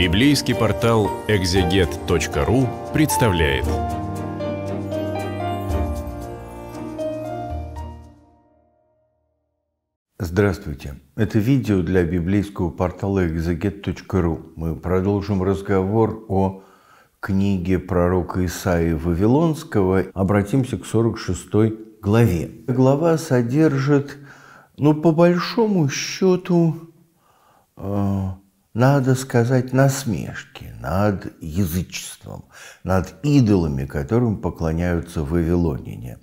Библейский портал экзегет.ру представляет. Здравствуйте! Это видео для библейского портала экзегет.ру. Мы продолжим разговор о книге пророка Исаии Вавилонского. Обратимся к 46 главе. Глава содержит, ну, по большому счету, э надо сказать, насмешки над язычеством, над идолами, которым поклоняются вавилоняне.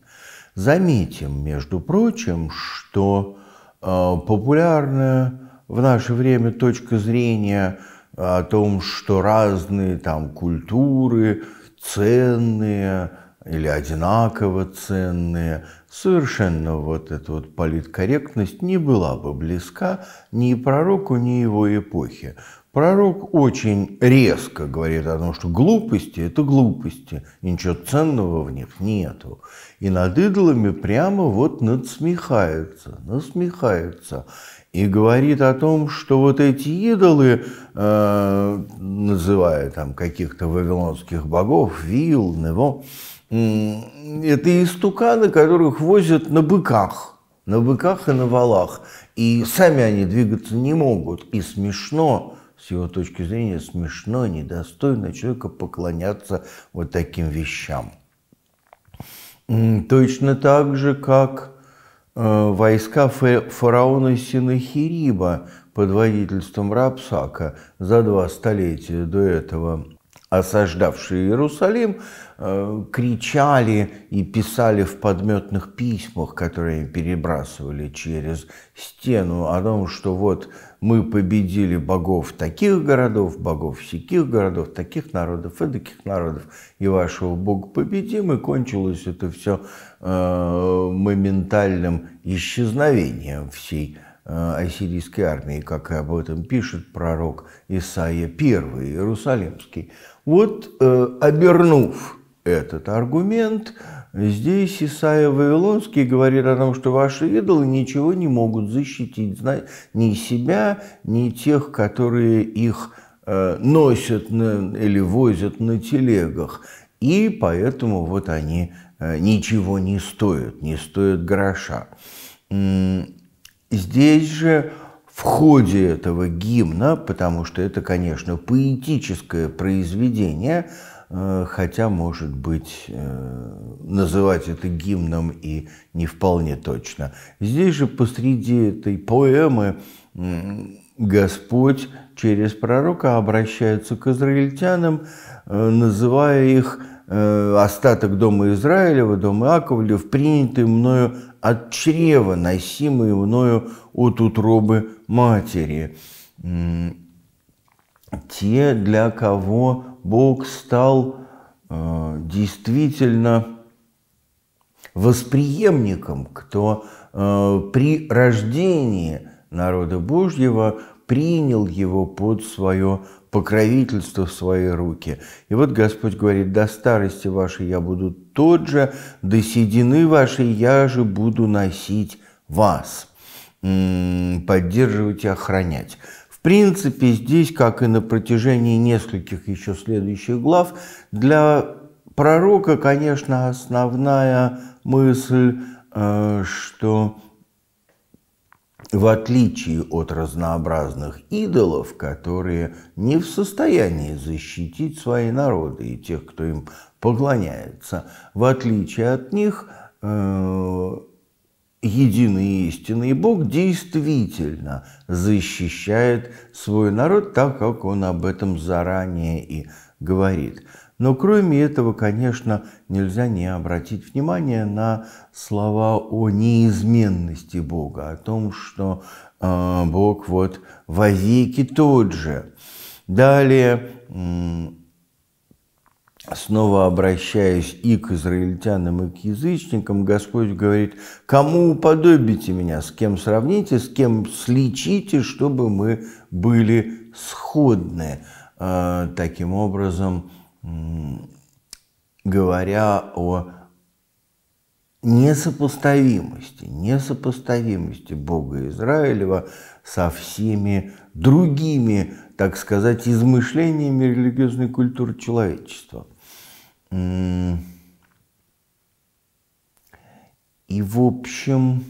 Заметим, между прочим, что э, популярная в наше время точка зрения о том, что разные там культуры ценные, или одинаково ценные. Совершенно вот эта вот политкорректность не была бы близка ни пророку, ни его эпохе. Пророк очень резко говорит о том, что глупости – это глупости, и ничего ценного в них нету. И над идолами прямо вот надсмехается, насмехается. И говорит о том, что вот эти идолы, э, называя там каких-то вавилонских богов, Вил, Нево, это истуканы, которых возят на быках. На быках и на валах. И сами они двигаться не могут. И смешно, с его точки зрения, смешно, недостойно человека поклоняться вот таким вещам. Точно так же, как э, войска фараона Синахириба под водительством Рапсака за два столетия до этого осаждавшие Иерусалим, Э, кричали и писали в подметных письмах, которые перебрасывали через стену о том, что вот мы победили богов таких городов, богов всяких городов, таких народов и таких народов, и вашего бога победим, и кончилось это все э, моментальным исчезновением всей э, ассирийской армии, как об этом пишет пророк Исаия I Иерусалимский. Вот, э, обернув этот аргумент, здесь Исаия Вавилонский говорит о том, что ваши идолы ничего не могут защитить ни себя, ни тех, которые их э, носят на, или возят на телегах. И поэтому вот они э, ничего не стоят, не стоят гроша. Здесь же в ходе этого гимна, потому что это, конечно, поэтическое произведение – Э, хотя, может быть, э, называть это гимном и не вполне точно. Здесь же посреди этой поэмы Господь через пророка обращается к израильтянам, э, называя их остаток дома Израилева, дома Аковлев, принятый мною от чрева, носимый мною от утробы матери. Те, для кого Бог стал э, действительно восприемником, кто э, при рождении народа Божьего принял его под свое покровительство в свои руки. И вот Господь говорит, до старости вашей я буду тот же, до седины вашей я же буду носить вас, поддерживать и охранять принципе, здесь, как и на протяжении нескольких еще следующих глав, для пророка, конечно, основная мысль, э, что в отличие от разнообразных идолов, которые не в состоянии защитить свои народы и тех, кто им поклоняется, в отличие от них, э, единый истинный Бог действительно защищает свой народ, так как он об этом заранее и говорит. Но кроме этого, конечно, нельзя не обратить внимание на слова о неизменности Бога, о том, что э, Бог вот во веки тот же. Далее снова обращаясь и к израильтянам, и к язычникам, Господь говорит, кому уподобите меня, с кем сравните, с кем сличите, чтобы мы были сходны. А, таким образом, говоря о несопоставимости, несопоставимости Бога Израилева со всеми другими, так сказать, измышлениями религиозной культуры человечества – и, в общем,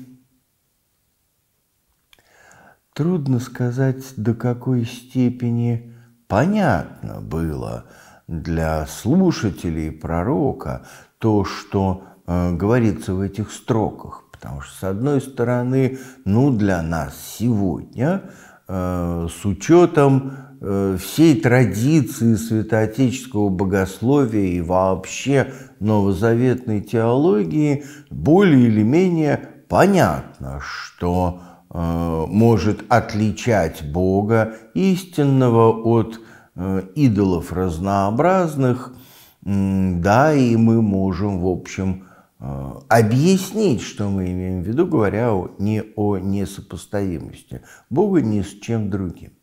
трудно сказать, до какой степени понятно было для слушателей пророка то, что э, говорится в этих строках. Потому что, с одной стороны, ну, для нас сегодня, э, с учетом Э, всей традиции святоотеческого богословия и вообще новозаветной теологии более или менее понятно, что э, может отличать Бога истинного от э, идолов разнообразных, да, и мы можем, в общем, э, объяснить, что мы имеем в виду, говоря не о несопоставимости Бога ни с чем другим.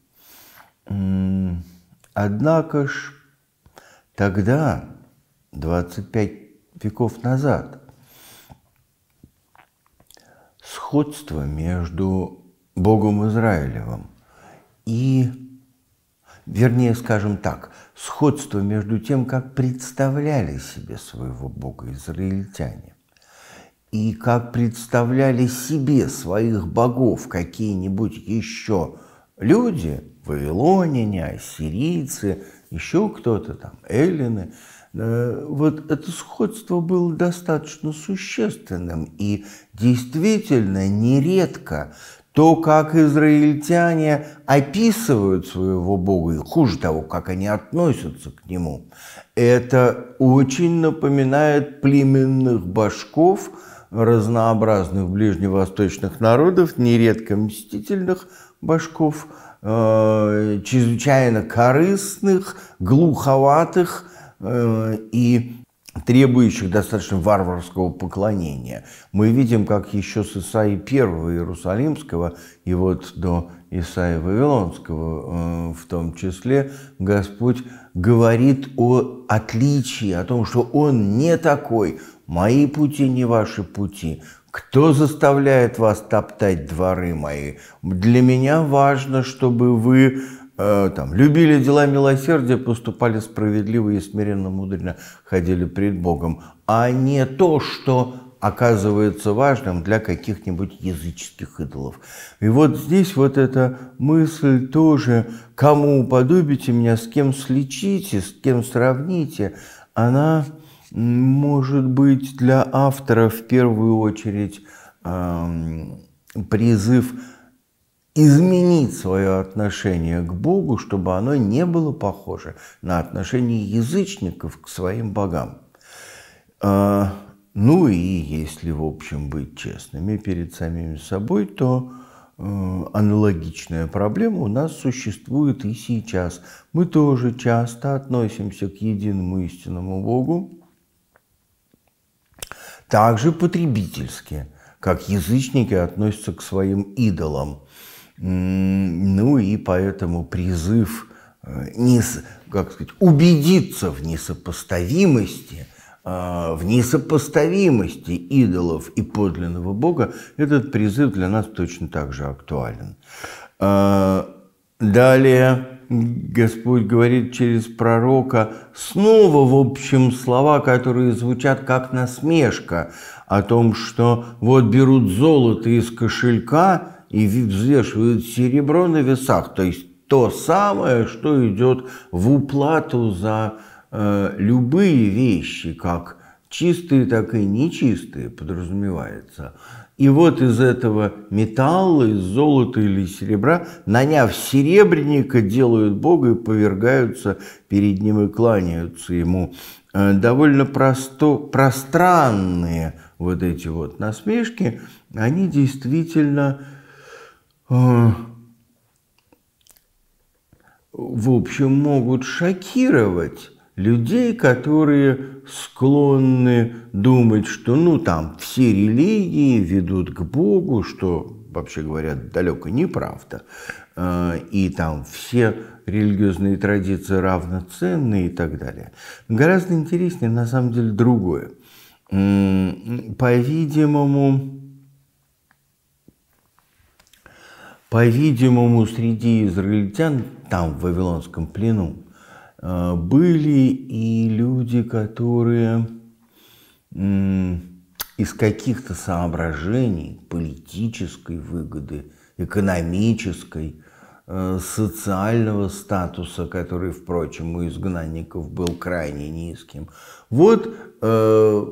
Однако ж тогда, 25 веков назад, сходство между Богом Израилевым и, вернее, скажем так, сходство между тем, как представляли себе своего Бога израильтяне и как представляли себе своих богов какие-нибудь еще люди – вавилоняне, ассирийцы, еще кто-то там, эллины. Э, вот это сходство было достаточно существенным, и действительно нередко то, как израильтяне описывают своего Бога, и хуже того, как они относятся к нему, это очень напоминает племенных башков – разнообразных ближневосточных народов, нередко мстительных башков, э, чрезвычайно корыстных, глуховатых э, и требующих достаточно варварского поклонения. Мы видим, как еще с Исаи I Иерусалимского и вот до Исаи Вавилонского э, в том числе Господь говорит о отличии, о том, что он не такой, Мои пути не ваши пути. Кто заставляет вас топтать дворы мои? Для меня важно, чтобы вы э, там, любили дела милосердия, поступали справедливо и смиренно, мудренно ходили пред Богом, а не то, что оказывается важным для каких-нибудь языческих идолов. И вот здесь вот эта мысль тоже, кому уподобите меня, с кем слечите, с кем сравните, она может быть, для автора в первую очередь призыв изменить свое отношение к Богу, чтобы оно не было похоже на отношение язычников к своим богам. А, ну и если, в общем, быть честными перед самими собой, то э, аналогичная проблема у нас существует и сейчас. Мы тоже часто относимся к единому истинному Богу, также потребительски, как язычники относятся к своим идолам. Ну и поэтому призыв э, не, как сказать, убедиться в несопоставимости, э, в несопоставимости идолов и подлинного Бога, этот призыв для нас точно так же актуален. Э, далее Господь говорит через пророка снова, в общем, слова, которые звучат как насмешка о том, что вот берут золото из кошелька и взвешивают серебро на весах, то есть то самое, что идет в уплату за э, любые вещи, как чистые, так и нечистые, подразумевается. И вот из этого металла, из золота или серебра, наняв серебряника, делают Бога и повергаются перед ним и кланяются ему. Э, довольно просто, пространные вот эти вот насмешки, они действительно, э, в общем, могут шокировать людей, которые склонны думать, что ну там все религии ведут к Богу, что, вообще говоря, далеко неправда, э, и там все религиозные традиции равноценны и так далее. Гораздо интереснее на самом деле другое. По-видимому, по-видимому, среди израильтян там в Вавилонском плену Э, были и люди, которые из каких-то соображений политической выгоды, экономической, э, социального статуса, который, впрочем, у изгнанников был крайне низким. Вот э,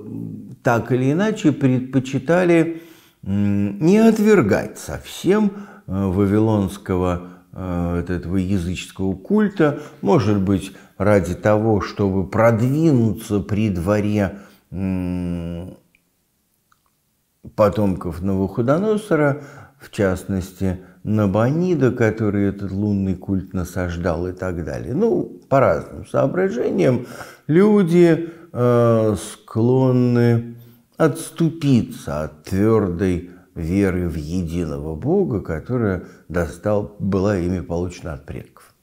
так или иначе предпочитали не отвергать совсем вавилонского Э, этого языческого культа, может быть, ради того, чтобы продвинуться при дворе потомков Новоходоносора, в частности, Набонида, который этот лунный культ насаждал и так далее. Ну, по разным соображениям люди э, склонны отступиться от твердой веры в единого Бога, которая достал, была ими получена от предков.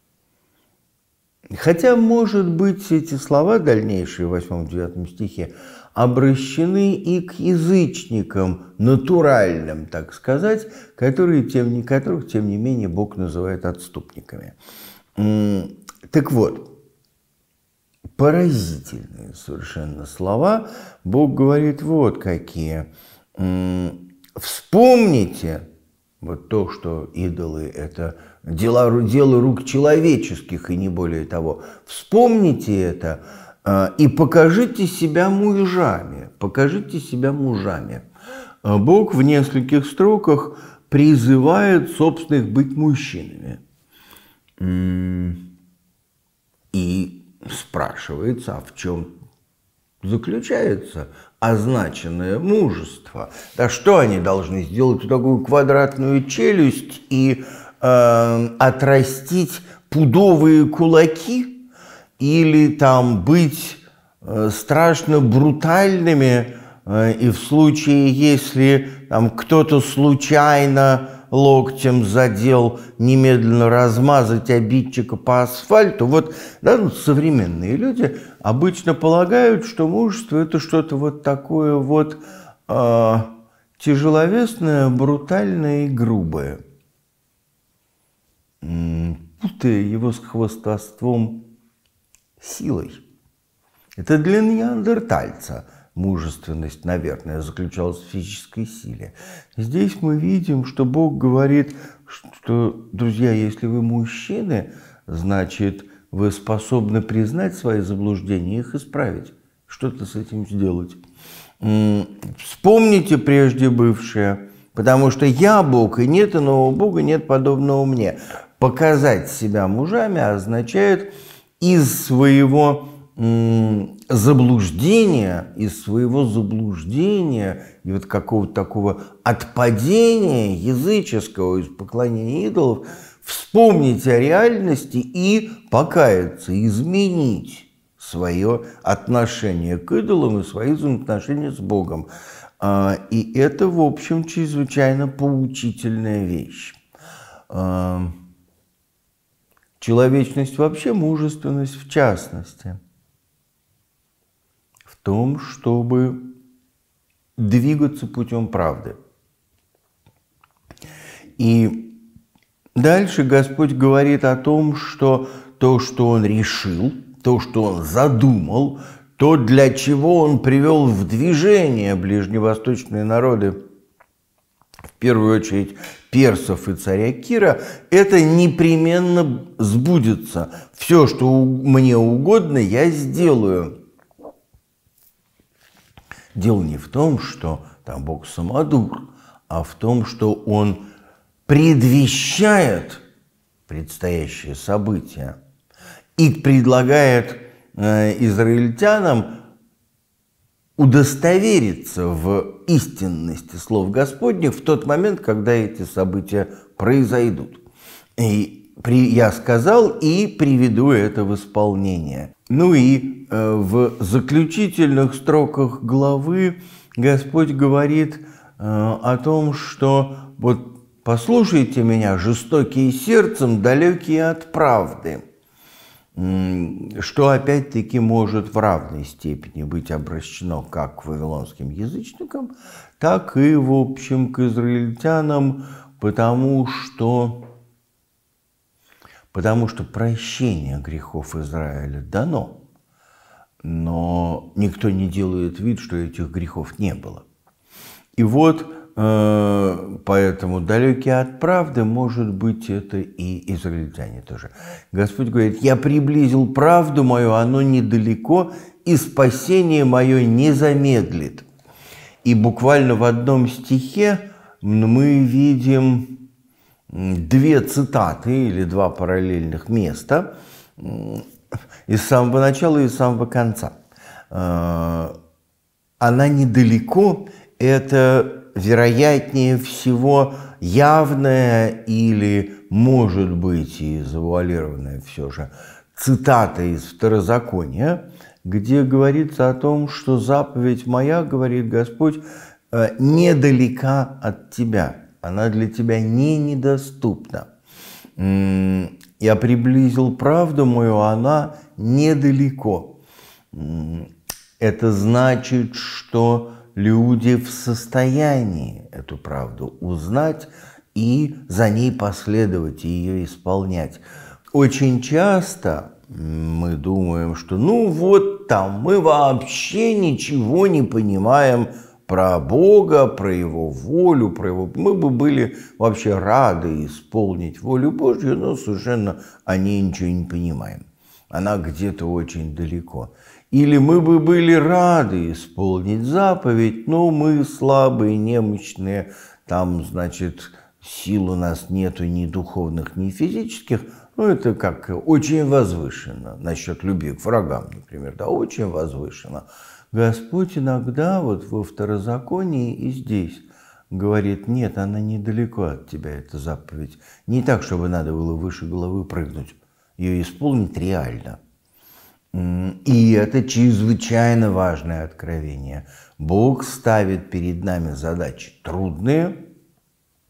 Хотя, может быть, эти слова дальнейшие в 8-9 стихе обращены и к язычникам, натуральным, так сказать, которые, тем не, которых, тем не менее, Бог называет отступниками. Так вот, поразительные совершенно слова. Бог говорит вот какие. Вспомните вот то, что идолы – это дела, дело рук человеческих и не более того. Вспомните это а, и покажите себя мужами, покажите себя мужами. А, Бог в нескольких строках призывает собственных быть мужчинами. И спрашивается, а в чем заключается означенное мужество. Да что они должны сделать такую квадратную челюсть и э, отрастить пудовые кулаки или там быть э, страшно брутальными э, и в случае, если там кто-то случайно локтем задел, немедленно размазать обидчика по асфальту. Вот да, ну, современные люди обычно полагают, что мужество – это что-то вот такое вот э, тяжеловесное, брутальное и грубое. Путая его с хвостовством силой. Это для неандертальца – мужественность, наверное, заключалась в физической силе. Здесь мы видим, что Бог говорит, что, друзья, если вы мужчины, значит, вы способны признать свои заблуждения и их исправить. Что-то с этим сделать. Вспомните прежде бывшее, потому что я Бог, и нет иного Бога, нет подобного мне. Показать себя мужами означает из своего заблуждения, из своего заблуждения и вот какого-то такого отпадения языческого из поклонения идолов вспомнить о реальности и покаяться, изменить свое отношение к идолам и свои взаимоотношения с Богом. А, и это, в общем, чрезвычайно поучительная вещь а, человечность вообще, мужественность в частности – том, чтобы двигаться путем правды. И дальше Господь говорит о том, что то, что Он решил, то, что Он задумал, то, для чего Он привел в движение ближневосточные народы, в первую очередь персов и царя Кира, это непременно сбудется. Все, что мне угодно, я сделаю – Дело не в том, что там Бог самодур, а в том, что он предвещает предстоящие события и предлагает э, израильтянам удостовериться в истинности слов Господних в тот момент, когда эти события произойдут. И при, я сказал и приведу это в исполнение. Ну и э, в заключительных строках главы Господь говорит э, о том, что вот «послушайте меня, жестокие сердцем, далекие от правды», что опять-таки может в равной степени быть обращено как к вавилонским язычникам, так и, в общем, к израильтянам, потому что потому что прощение грехов Израиля дано, но никто не делает вид, что этих грехов не было. И вот э, поэтому далекие от правды, может быть, это и израильтяне тоже. Господь говорит, я приблизил правду мою, оно недалеко, и спасение мое не замедлит. И буквально в одном стихе мы видим две цитаты или два параллельных места из самого начала и из самого конца. Э, Она недалеко, это вероятнее всего явная или, может быть, и завуалированная все же цитата из Второзакония, где говорится о том, что заповедь моя, говорит Господь, э, недалека от тебя она для тебя не недоступна. Я приблизил правду мою, а она недалеко. Это значит, что люди в состоянии эту правду узнать и за ней последовать, и ее исполнять. Очень часто мы думаем, что ну вот там мы вообще ничего не понимаем про Бога, про Его волю, про Его... Мы бы были вообще рады исполнить волю Божью, но совершенно о ней ничего не понимаем. Она где-то очень далеко. Или мы бы были рады исполнить заповедь, но мы слабые, немощные, там, значит, сил у нас нету ни духовных, ни физических, ну, это как очень возвышенно насчет любви к врагам, например, да, очень возвышенно. Господь иногда вот во второзаконии и здесь говорит, нет, она недалеко от тебя, эта заповедь. Не так, чтобы надо было выше головы прыгнуть. Ее исполнить реально. И это чрезвычайно важное откровение. Бог ставит перед нами задачи трудные,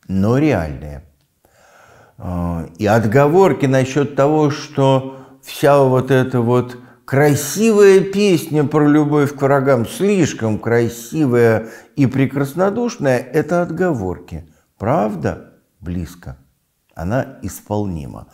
но реальные. А, и отговорки насчет того, что вся вот эта вот Красивая песня про любовь к врагам, слишком красивая и прекраснодушная – это отговорки. Правда близко, она исполнима.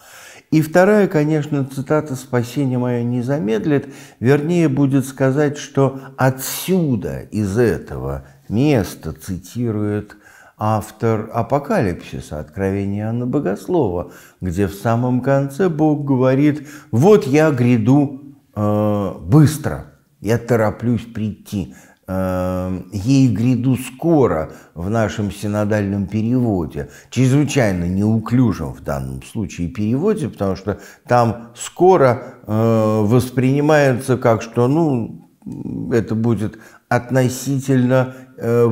И вторая, конечно, цитата «Спасение мое не замедлит», вернее, будет сказать, что отсюда, из этого места, цитирует автор «Апокалипсиса», «Откровения Анна Богослова», где в самом конце Бог говорит «Вот я гряду Э, быстро, я тороплюсь прийти. Э, ей гряду скоро в нашем синодальном переводе, чрезвычайно неуклюжем в данном случае переводе, потому что там скоро э, воспринимается как что, ну, это будет относительно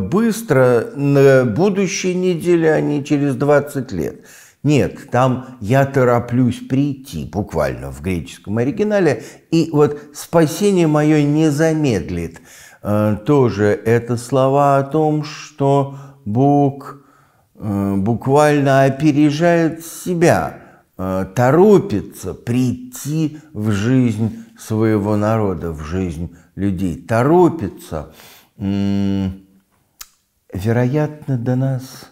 быстро, на будущей неделе, а не через 20 лет. Нет, там «я тороплюсь прийти» буквально в греческом оригинале. И вот «спасение мое не замедлит» э, тоже это слова о том, что Бог э, буквально опережает себя, э, торопится прийти в жизнь своего народа, в жизнь людей, торопится. Вероятно, до нас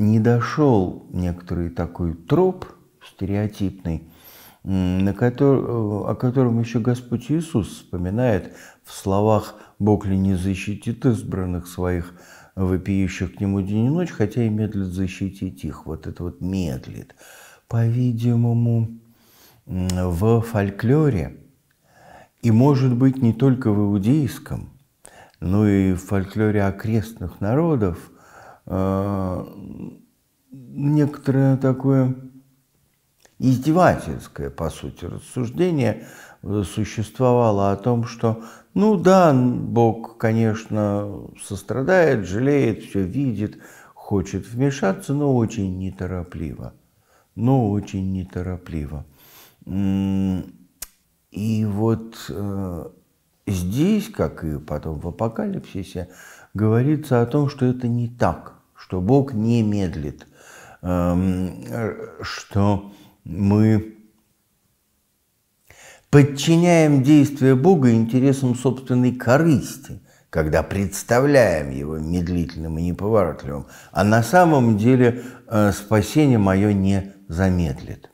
не дошел некоторый такой троп стереотипный, на который, э, о котором еще Господь Иисус вспоминает в словах «Бог ли не защитит избранных своих, вопиющих к нему день и ночь, хотя и медлит защитить их». Вот это вот «медлит». По-видимому, в фольклоре, и, может быть, не только в иудейском, но и в фольклоре окрестных народов – а, некоторое такое издевательское, по сути, рассуждение э, существовало о том, что, ну да, Бог, конечно, сострадает, жалеет, все видит, хочет вмешаться, но очень неторопливо. Но очень неторопливо. И вот э, здесь, как и потом в Апокалипсисе, говорится о том, что это не так – что Бог не медлит, эм, что мы подчиняем действия Бога интересам собственной корысти, когда представляем его медлительным и неповоротливым, а на самом деле э, спасение мое не замедлит.